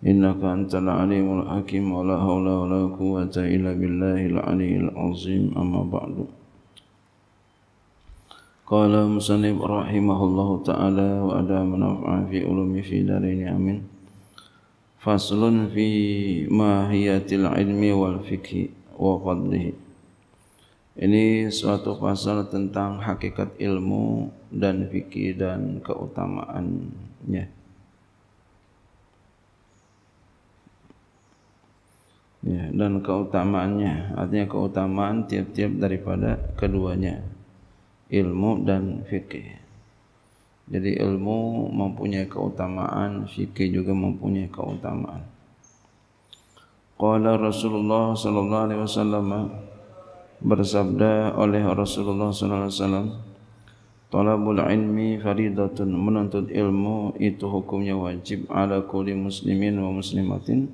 innaka antal alimul hakim wa la hawla wa la quwwata illa al aliyyil azim amma ba'du qala musannif rahimahullahu ta'ala wa ada manafa'a fi ulumi fi darin amin faslun fi mahiyatil ilmi wal fikhi wa fadlihi ini suatu pasal tentang hakikat ilmu dan fikih dan keutamaannya. Yeah. ya, dan keutamaannya artinya keutamaan tiap-tiap daripada keduanya ilmu dan fikih jadi ilmu mempunyai keutamaan fikih juga mempunyai keutamaan Kala rasulullah sallallahu alaihi wasallam bersabda oleh rasulullah sallallahu alaihi wasallam Talabul ilmi fardhatun menuntut ilmu itu hukumnya wajib ala kulli muslimin wa muslimatin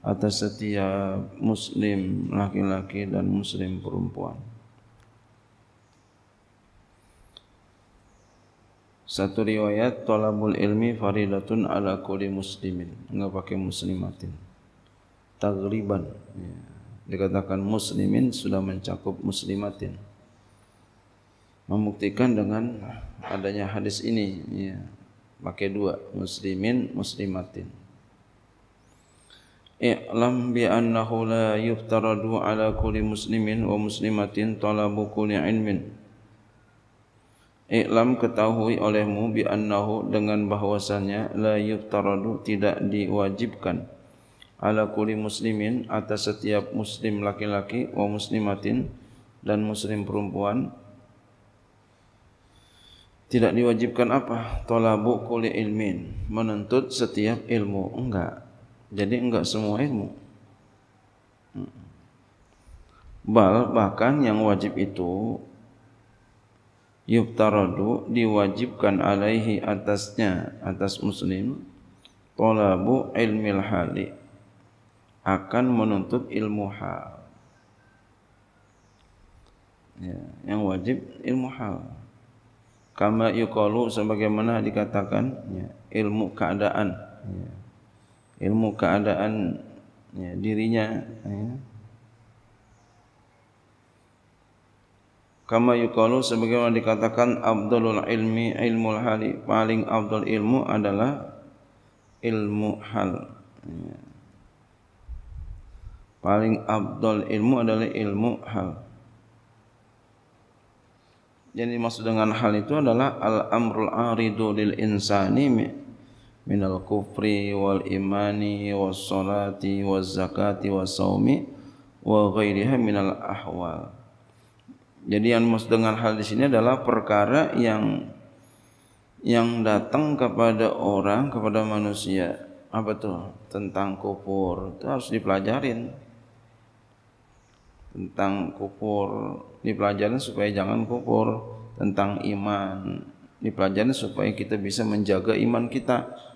atas setiap muslim laki-laki dan muslim perempuan. Satu riwayat talabul ilmi faridatun ala kulli muslimin. Enggak pakai muslimatin. Tagriban. Ya. Dikatakan muslimin sudah mencakup muslimatin. Membuktikan dengan adanya hadis ini, ya. pakai dua, muslimin, muslimatin. I'lam bi annahu la yuftaradu ala kuli muslimin wa muslimatin talabu kulli ilmin I'lam ketahui olehmu bi annahu dengan bahwasannya la yuftaradu tidak diwajibkan ala kuli muslimin atas setiap muslim laki-laki wa muslimatin dan muslim perempuan tidak diwajibkan apa? Tolabu kuli ilmin Menuntut setiap ilmu Enggak jadi enggak semua ilmu. Hmm. Bal bahkan yang wajib itu yubtaradu diwajibkan alaihi atasnya atas muslim talabu ilmil hali akan menuntut ilmu hal. Ya, yang wajib ilmu hal. Kama yukalu sebagaimana dikatakan ya, ilmu keadaan. Ya ilmu keadaan ya, dirinya ya. kama yukalu sebagaimana dikatakan abdulul ilmi ilmu hali paling abdul ilmu adalah ilmu hal ya. paling abdul ilmu adalah ilmu hal jadi maksud dengan hal itu adalah al amrul aridu lil insani Min al kufri wal imani salati من الكفر والإيمان والصلاة والزكاة والصوم وغيرها من الأحوال. Jadi yang dimaksud dengan hal di sini adalah perkara yang yang datang kepada orang kepada manusia apa tuh tentang kufur itu harus dipelajarin tentang kufur dipelajarin supaya jangan kufur tentang iman dipelajarin supaya kita bisa menjaga iman kita.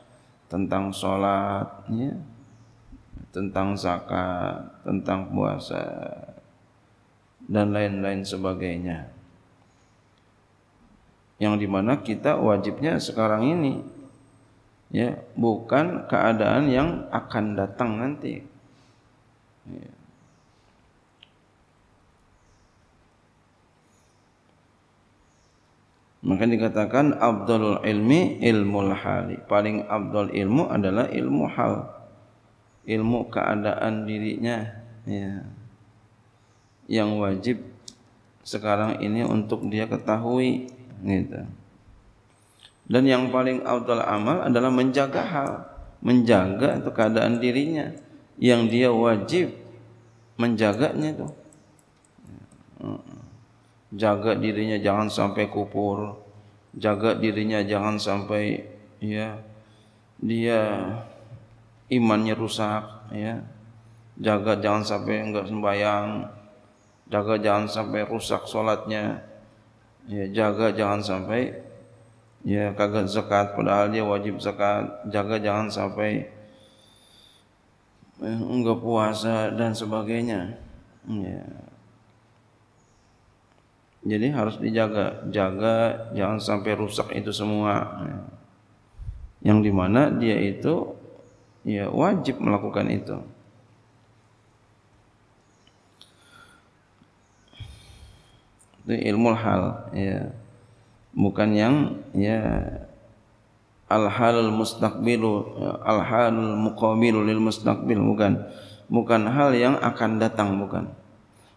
tentang sholat, ya, tentang zakat, tentang puasa, dan lain-lain sebagainya. Yang dimana kita wajibnya sekarang ini, ya, bukan keadaan yang akan datang nanti. Ya. Maka dikatakan abdul ilmi ilmu hali. Paling abdul ilmu adalah ilmu hal. Ilmu keadaan dirinya ya. Yang wajib sekarang ini untuk dia ketahui gitu. Dan yang paling abdul amal adalah menjaga hal, menjaga itu keadaan dirinya yang dia wajib menjaganya itu. Ya jaga dirinya jangan sampai kupur jaga dirinya jangan sampai ya dia imannya rusak ya jaga jangan sampai enggak sembahyang jaga jangan sampai rusak salatnya ya jaga jangan sampai ya kagak zakat padahal dia wajib zakat jaga jangan sampai eh, enggak puasa dan sebagainya ya jadi harus dijaga, jaga jangan sampai rusak itu semua. Yang di mana dia itu ya wajib melakukan itu. Itu ilmu hal ya. Bukan yang ya al hal mustaqbilu ya, al hal muqabilu lil mustaqbil bukan. Bukan hal yang akan datang bukan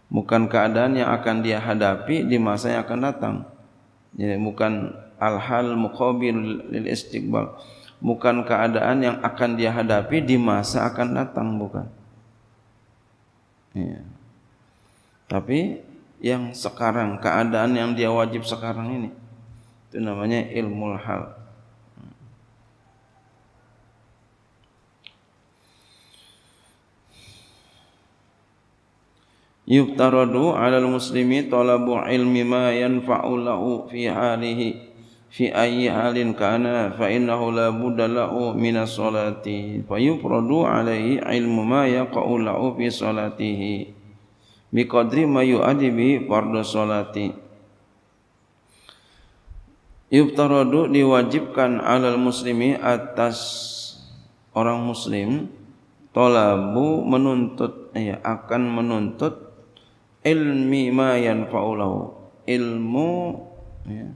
bukan keadaan yang akan dia hadapi di masa yang akan datang. Jadi bukan al-hal muqabil lil istiqbal. Bukan keadaan yang akan dia hadapi di masa akan datang, bukan. Ya. Tapi yang sekarang, keadaan yang dia wajib sekarang ini. Itu namanya ilmu hal. yuftaradu alal muslimi talabu ilmi ma yanfa'u lahu fi alihi fi ayyi alin kana fa innahu la budda lahu min as-salati fa yufradu alaihi ilmu ma yaqa'u lahu fi salatihi bi qadri ma yu'adi bi fardhu salati yuftaradu diwajibkan alal muslimi atas orang muslim tolabu menuntut ya akan menuntut ilmi ma yanfa'ulahu ilmu ya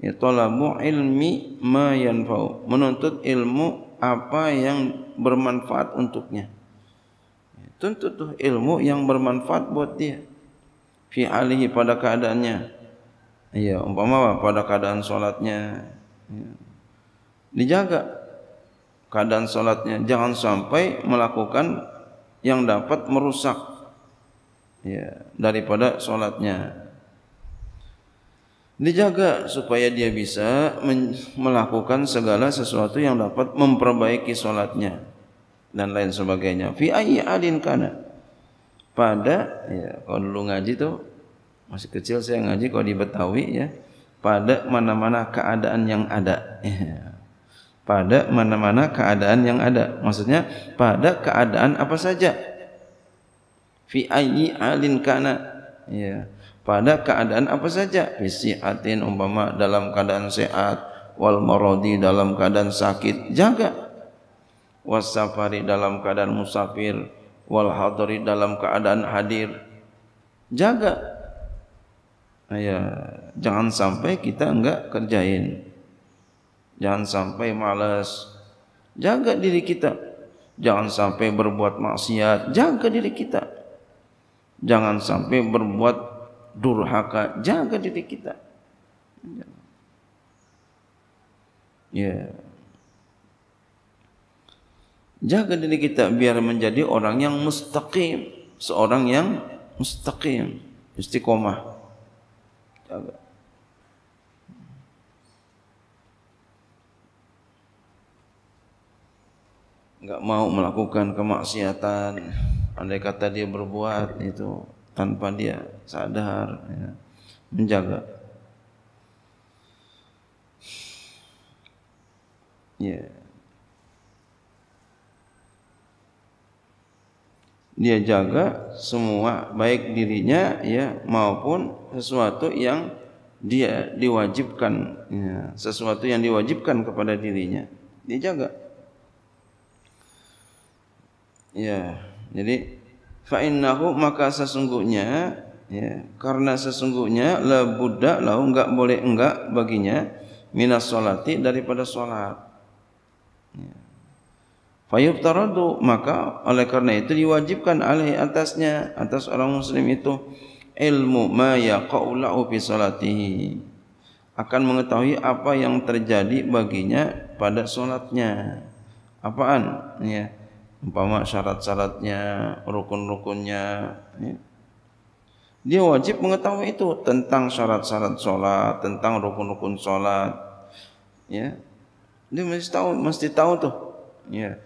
ya talabu ilmi ma yanfa'u menuntut ilmu apa yang bermanfaat untuknya ya, tuntut tuh ilmu yang bermanfaat buat dia fi alihi pada keadaannya ya umpama apa pada keadaan salatnya ya. dijaga keadaan salatnya jangan sampai melakukan yang dapat merusak ya, daripada solatnya. Dijaga supaya dia bisa melakukan segala sesuatu yang dapat memperbaiki solatnya dan lain sebagainya. Fi ayi alin kana pada ya, kalau dulu ngaji tu masih kecil saya ngaji kalau di Betawi ya pada mana-mana keadaan yang ada. Ya. Pada mana-mana keadaan yang ada, maksudnya pada keadaan apa saja fi ayyi halin kana ya pada keadaan apa saja fi sihatin umpama dalam keadaan sehat wal maradi dalam keadaan sakit jaga was safari dalam keadaan musafir wal hadri dalam keadaan hadir jaga ya jangan sampai kita enggak kerjain jangan sampai malas jaga diri kita jangan sampai berbuat maksiat jaga diri kita Jangan sampai berbuat durhaka. Jaga diri kita. Ya. Yeah. Jaga diri kita biar menjadi orang yang mustaqim, seorang yang mustaqim, istiqomah. Jaga. enggak mau melakukan kemaksiatan andai kata dia berbuat itu tanpa dia sadar ya, menjaga ya yeah. dia jaga semua baik dirinya ya maupun sesuatu yang dia diwajibkan ya, sesuatu yang diwajibkan kepada dirinya dia jaga ya jadi fa innahu maka sesungguhnya ya karena sesungguhnya la buddha lau enggak boleh enggak baginya minas salati daripada salat ya fayuftaradu maka oleh karena itu diwajibkan alai atasnya atas orang muslim itu ilmu ma yaqau lahu fi salatihi akan mengetahui apa yang terjadi baginya pada salatnya apaan ya yeah umpama syarat-syaratnya, rukun-rukunnya. Ya. Dia wajib mengetahui itu tentang syarat-syarat sholat, tentang rukun-rukun sholat. Ya. Dia mesti tahu, mesti tahu tuh. Ya.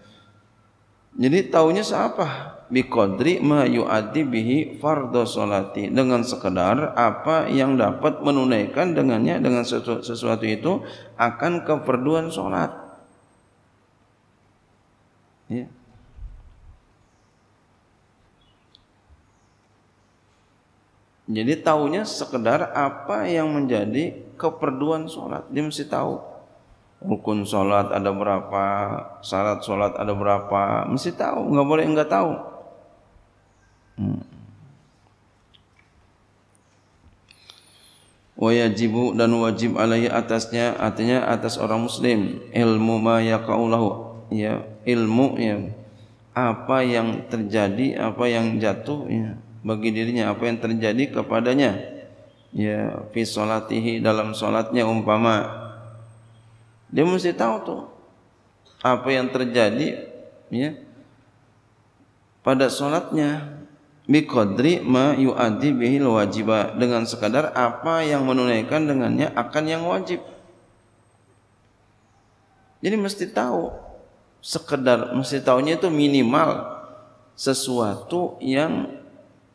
Jadi tahunya seapa? Biqadri ma yu'addi bihi fardo solati dengan sekedar apa yang dapat menunaikan dengannya dengan sesuatu itu akan keperduan solat. Ya. Jadi tahunya sekedar apa yang menjadi keperduan sholat. Dia mesti tahu. Rukun sholat ada berapa, syarat sholat ada berapa. Mesti tahu, enggak boleh enggak tahu. Hmm. wajibu dan wajib alaihi atasnya artinya atas orang muslim ilmu ma yaqaulahu ya ilmu ya apa yang terjadi apa yang jatuh ya bagi dirinya apa yang terjadi kepadanya ya fi salatihi dalam salatnya umpama dia mesti tahu tuh apa yang terjadi ya pada salatnya bi qadri ma yuaddi bihi wajiba dengan sekadar apa yang menunaikan dengannya akan yang wajib jadi mesti tahu sekedar mesti tahunya itu minimal sesuatu yang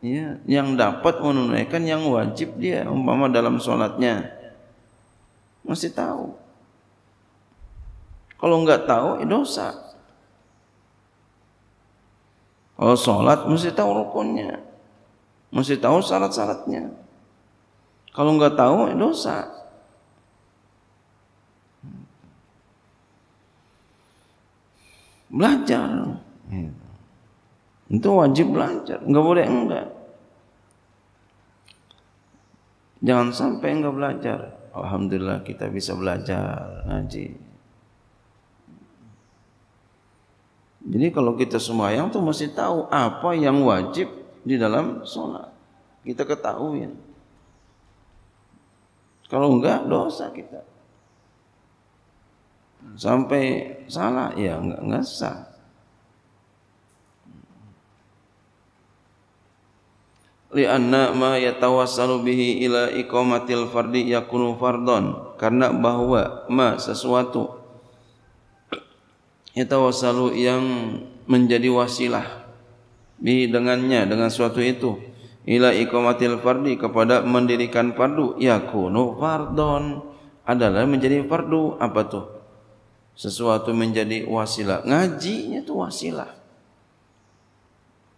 ya, yang dapat menunaikan yang wajib dia umpama dalam solatnya mesti tahu kalau enggak tahu eh dosa kalau solat mesti tahu rukunnya mesti tahu syarat-syaratnya kalau enggak tahu eh dosa belajar ya. Itu wajib belajar, enggak boleh enggak. Jangan sampai enggak belajar. Alhamdulillah kita bisa belajar ngaji. Jadi kalau kita semua yang tuh mesti tahu apa yang wajib di dalam sholat. Kita ketahui. Kalau enggak dosa kita. Sampai salah ya enggak enggak sah. li'anna ma yatawassalu bihi ila iqamatil fardi yakunu fardhon karena bahwa ma sesuatu yatawassalu yang menjadi wasilah bi dengannya dengan suatu itu ila iqamatil fardi kepada mendirikan fardu yakunu fardhon adalah menjadi fardu apa tuh sesuatu menjadi wasilah ngajinya itu wasilah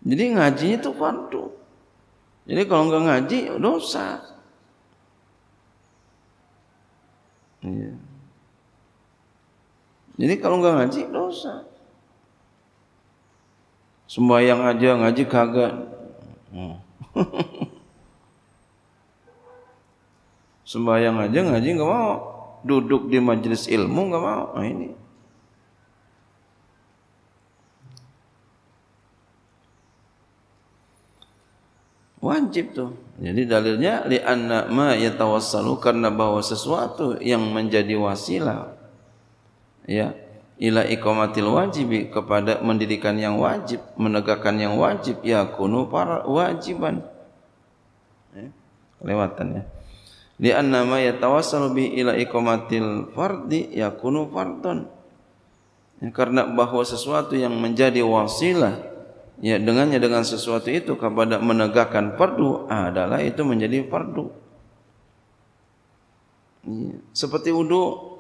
jadi ngajinya itu fardu jadi kalau enggak ngaji dosa. Ya. Jadi kalau enggak ngaji dosa. Sembahyang aja ngaji kagak. Hmm. Sembahyang aja ngaji enggak mau. Duduk di majlis ilmu enggak mau. Nah, ini. Wajib tu. Jadi dalilnya li anna ma yatawassalu karena bahwa sesuatu yang menjadi wasilah ya ila iqamatil wajib kepada mendirikan yang wajib, menegakkan yang wajib ya kunu para wajiban. Ya, lewatan ya. Li anna ma yatawassalu bi ila iqamatil fardi ya kunu fardun. Ya, karena bahwa sesuatu yang menjadi wasilah ya dengannya dengan sesuatu itu kepada menegakkan fardu adalah itu menjadi fardu. Ya. Seperti wudhu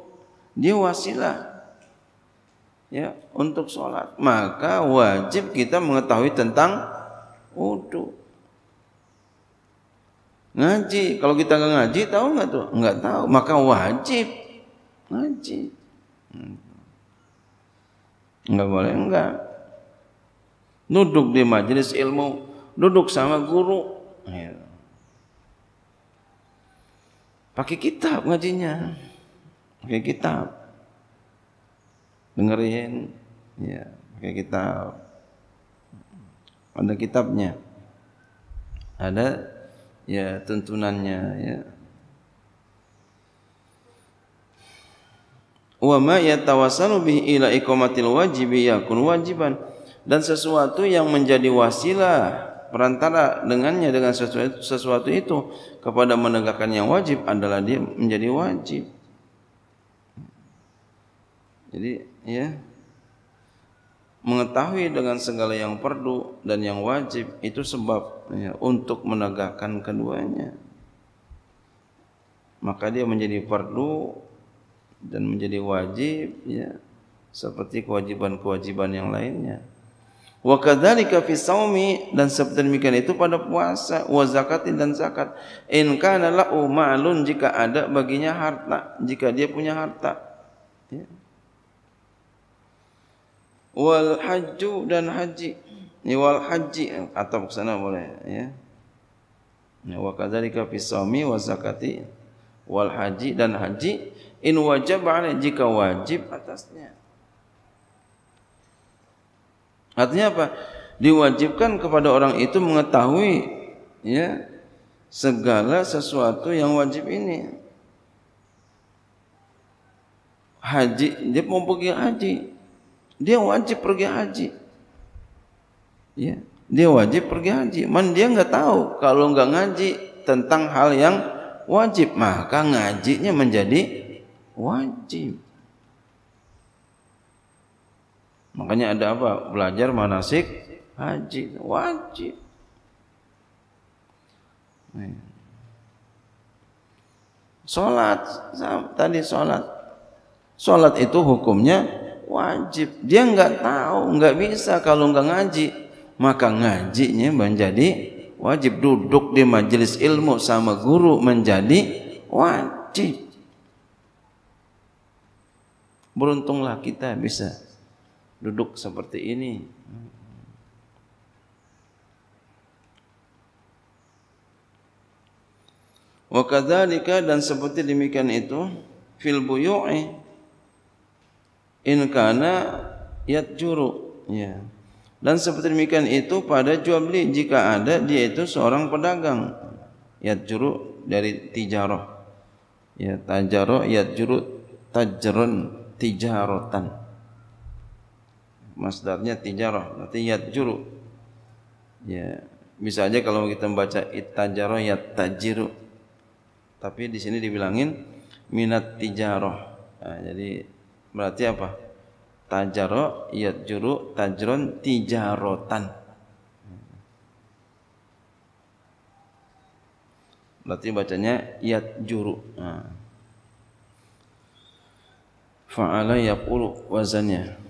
dia wasilah ya untuk sholat maka wajib kita mengetahui tentang wudhu. Ngaji kalau kita nggak ngaji tahu nggak tuh nggak tahu maka wajib ngaji. Hmm. Nggak boleh enggak. Duduk di majlis ilmu, duduk sama guru. Ya. Pakai kitab ngajinya. Pakai kitab. Dengerin. Ya, pakai kitab. Ada kitabnya. Ada ya tentunannya. ya. Wa ma yatawassalu bihi ila wajib wajibi yakun wajiban. dan sesuatu yang menjadi wasilah perantara dengannya dengan sesuatu, sesuatu itu kepada menegakkan yang wajib adalah dia menjadi wajib. Jadi ya mengetahui dengan segala yang perlu dan yang wajib itu sebab ya, untuk menegakkan keduanya. Maka dia menjadi perlu dan menjadi wajib ya seperti kewajiban-kewajiban yang lainnya. wa kadzalika fi saumi dan seperti demikian itu pada puasa wa zakatin dan zakat in kana la malun jika ada baginya harta jika dia punya harta ya. wal hajju dan haji ni ya, wal haji atau ke sana boleh ya. ya wa kadzalika fi saumi wa zakati wal haji dan haji in wajib jika wajib atasnya Artinya apa? Diwajibkan kepada orang itu mengetahui ya segala sesuatu yang wajib ini. Haji, dia mau pergi haji. Dia wajib pergi haji. Ya, dia wajib pergi haji. Man dia nggak tahu kalau nggak ngaji tentang hal yang wajib, maka ngajinya menjadi wajib. Makanya ada apa? Belajar manasik haji wajib. Salat tadi salat. Salat itu hukumnya wajib. Dia nggak tahu, nggak bisa kalau nggak ngaji. Maka ngajinya menjadi wajib duduk di majelis ilmu sama guru menjadi wajib. Beruntunglah kita bisa duduk seperti ini. Wa kadzalika dan seperti demikian itu fil buyu'i in kana yatjuru ya. Dan seperti demikian itu pada jual beli jika ada dia itu seorang pedagang yatjuru dari tijarah. Ya tajaro yatjuru tajrun tijaratan. Tijarotan masdarnya tijarah nanti yat juru ya bisa aja kalau kita membaca itajarah yat tajiru tapi di sini dibilangin minat tijarah nah, jadi berarti apa tajaro yat juru tajron tijarotan berarti bacanya yat juru nah. fa'ala yaqulu wazannya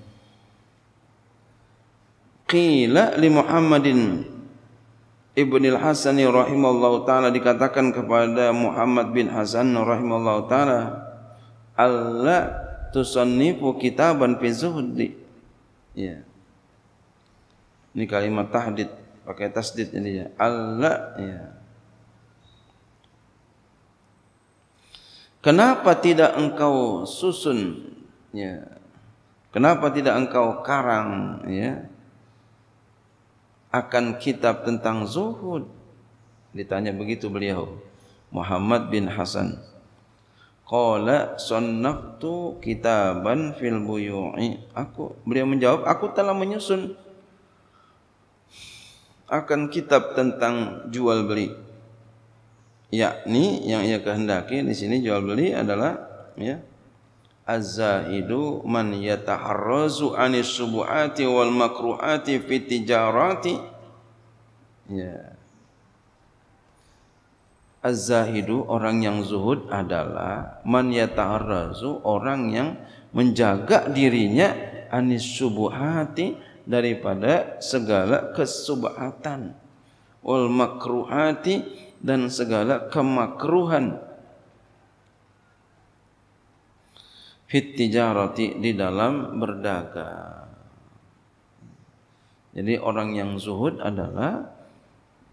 qila li Muhammadin Ibnu al rahimallahu taala dikatakan kepada Muhammad bin Hasan rahimallahu taala alla tusannifu kitaban fi zuhdi ya ini kalimat tahdid pakai tasdid ini ya alla ya kenapa tidak engkau susun ya kenapa tidak engkau karang ya akan kitab tentang zuhud? Ditanya begitu beliau Muhammad bin Hasan. Qala sannaftu kitaban fil buyu'i. Aku beliau menjawab, aku telah menyusun akan kitab tentang jual beli. Yakni yang ia kehendaki di sini jual beli adalah ya, Azzaidu man yataharrazu anis subuhati wal makruhati fit tijarati ya Azzaidu orang yang zuhud adalah man yataharrazu orang yang menjaga dirinya anis subuhati daripada segala kesubhatan wal makruhati dan segala kemakruhan fitijarati di dalam berdagang. Jadi orang yang zuhud adalah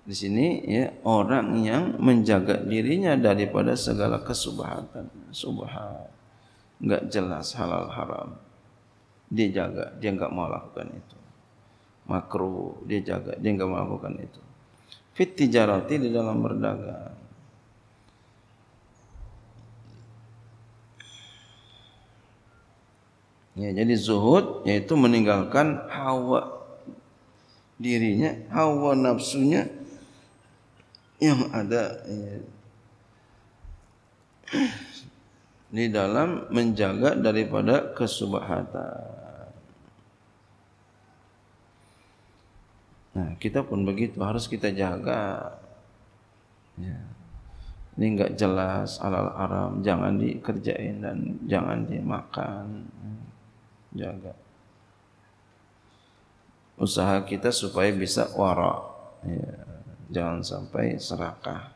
di sini ya orang yang menjaga dirinya daripada segala kesubhatan subhat enggak jelas halal haram dia jaga dia enggak mau lakukan itu makruh dia jaga dia enggak mau lakukan itu fit tijarati di dalam berdagang Ya, jadi zuhud yaitu meninggalkan hawa dirinya, hawa nafsunya yang ada ya, di dalam menjaga daripada kesubhatan. Nah, kita pun begitu harus kita jaga. Ya. Ini enggak jelas alal aram, jangan dikerjain dan jangan dimakan. Ya jaga usaha kita supaya bisa wara ya. jangan sampai serakah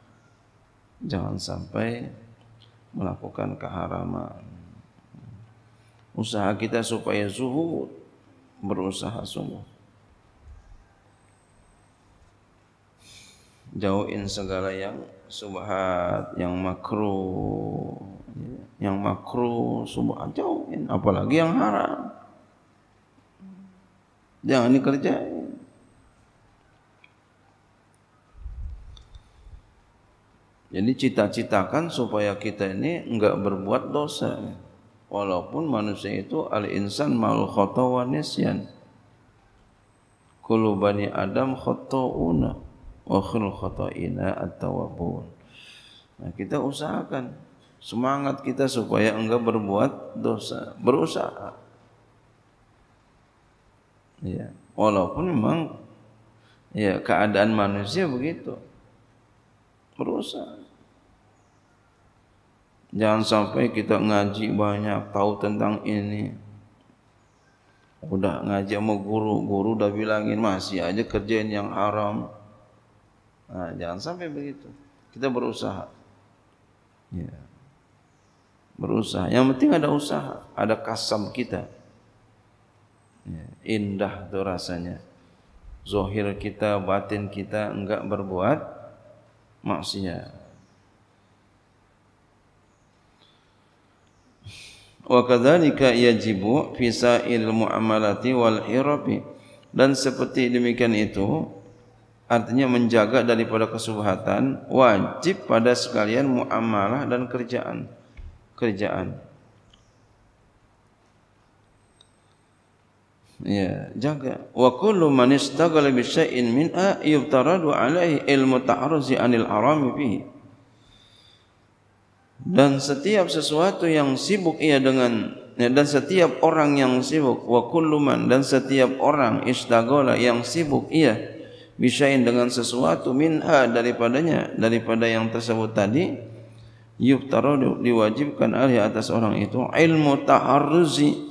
jangan sampai melakukan keharaman usaha kita supaya zuhud berusaha sungguh jauhin segala yang subhat yang makruh ya. yang makruh subhat jauhin apalagi yang haram Jangan dikerjain. Jadi cita-citakan supaya kita ini enggak berbuat dosa. Walaupun manusia itu al-insan ma'ul khotaw wa nisyan. Kulu bani Adam khotawuna wa khul khotawina at-tawabun. Nah, kita usahakan semangat kita supaya enggak berbuat dosa. Berusaha. Berusaha. Ya. Walaupun memang ya keadaan manusia begitu. Berusaha. Jangan sampai kita ngaji banyak tahu tentang ini. Udah ngaji sama guru, guru dah bilangin masih aja kerjain yang haram. Nah, jangan sampai begitu. Kita berusaha. Ya. Berusaha. Yang penting ada usaha, ada kasam kita. Indah tu rasanya. Zohir kita, batin kita enggak berbuat maksiat. Wa kadzalika yajibu fi sa'il mu'amalati wal irabi. Dan seperti demikian itu artinya menjaga daripada kesubhatan wajib pada sekalian muamalah dan kerjaan kerjaan Ya, jaga. Wa kullu man istaghala bi syai'in min a yubtaradu alaihi ilmu ta'arruzi anil arami fihi. Dan setiap sesuatu yang sibuk ia dengan ya, dan setiap orang yang sibuk wa kullu man dan setiap orang istaghala yang sibuk ia bisain dengan sesuatu minha daripadanya daripada yang tersebut tadi yuftaru diwajibkan alih atas orang itu ilmu taharuzi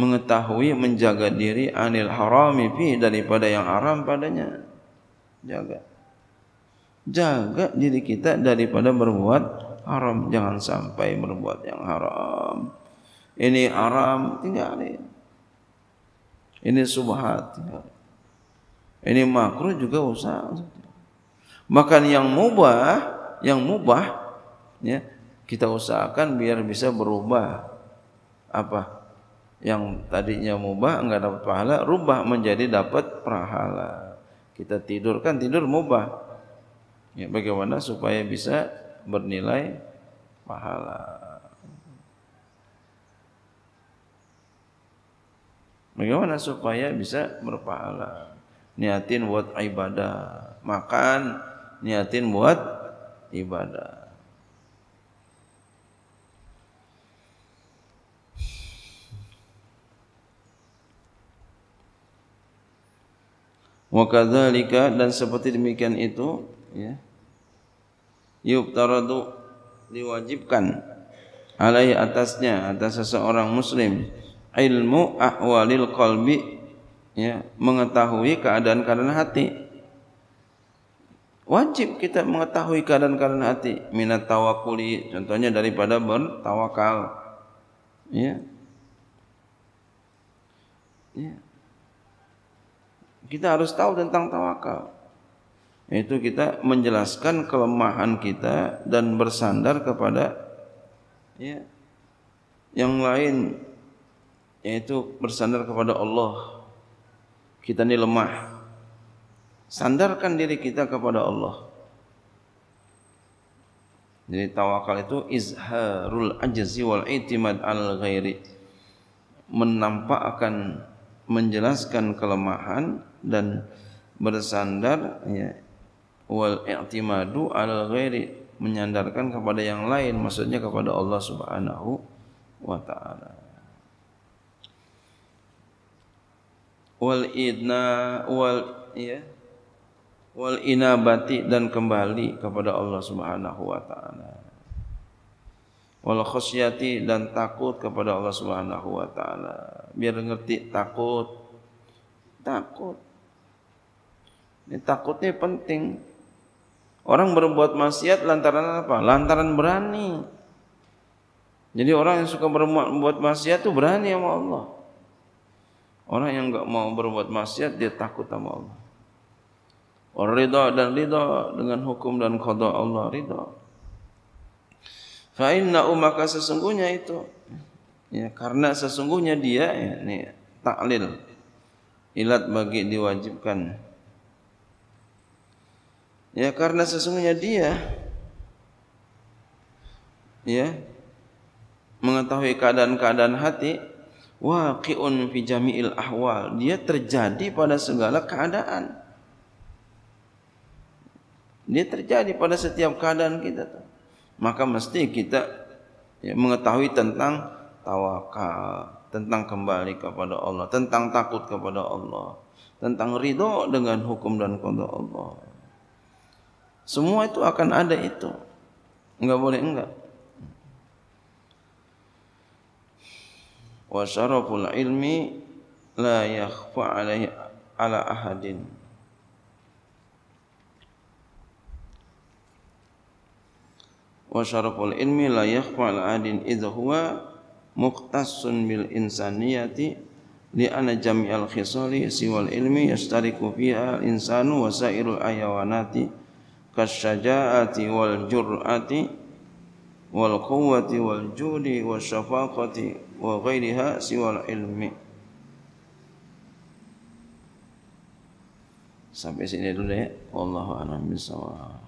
mengetahui menjaga diri anil harami fi daripada yang haram padanya jaga jaga diri kita daripada berbuat haram jangan sampai berbuat yang haram ini haram tinggal ini subhat ini makruh juga usah bahkan yang mubah yang mubah ya kita usahakan biar bisa berubah apa yang tadinya mubah enggak dapat pahala rubah menjadi dapat pahala kita tidur kan tidur mubah ya, bagaimana supaya bisa bernilai pahala bagaimana supaya bisa berpahala niatin buat ibadah makan niatin buat ibadah wa kadzalika dan seperti demikian itu ya yuftaradu diwajibkan alai atasnya atas seseorang muslim ilmu ahwalil qalbi ya mengetahui keadaan keadaan hati wajib kita mengetahui keadaan keadaan hati minat tawakuli contohnya daripada bertawakal ya ya kita harus tahu tentang tawakal. Itu kita menjelaskan kelemahan kita dan bersandar kepada ya, yang lain yaitu bersandar kepada Allah. Kita ini lemah. Sandarkan diri kita kepada Allah. Jadi tawakal itu izharul ajzi wal itimad al ghairi menampakkan menjelaskan kelemahan dan bersandar ya wal i'timadu al ghairi menyandarkan kepada yang lain maksudnya kepada Allah Subhanahu wa taala wal idna wal ya wal inabati dan kembali kepada Allah Subhanahu wa taala wal khasyati dan takut kepada Allah Subhanahu wa taala. Biar ngerti takut. Takut. Ini takutnya penting. Orang berbuat maksiat lantaran apa? Lantaran berani. Jadi orang yang suka berbuat maksiat itu berani sama Allah. Orang yang enggak mau berbuat maksiat dia takut sama Allah. Orang ridha dan ridha dengan hukum dan qada Allah ridha. Fa inna umaka sesungguhnya itu. Ya, karena sesungguhnya dia ya, ini taklil ilat bagi diwajibkan. Ya, karena sesungguhnya dia ya mengetahui keadaan-keadaan hati waqi'un fi jami'il ahwal. Dia terjadi pada segala keadaan. Dia terjadi pada setiap keadaan kita tuh maka mesti kita ya, mengetahui tentang tawakal, tentang kembali kepada Allah, tentang takut kepada Allah, tentang ridho dengan hukum dan kodok Allah. Semua itu akan ada itu. Enggak boleh enggak. Wa syaraful ilmi la yakhfa alaihi ala ahadin. wa syaraful ilmi la yakhfa al adin idza huwa muqtassun bil insaniyati li anna jami'al khisali siwal ilmi yastariku fiha al insanu wa sairul ayawanati kasyaja'ati wal jur'ati wal quwwati wal judi was syafaqati wa ghairiha siwal ilmi sampai sini dulu ya wallahu a'lam bissawab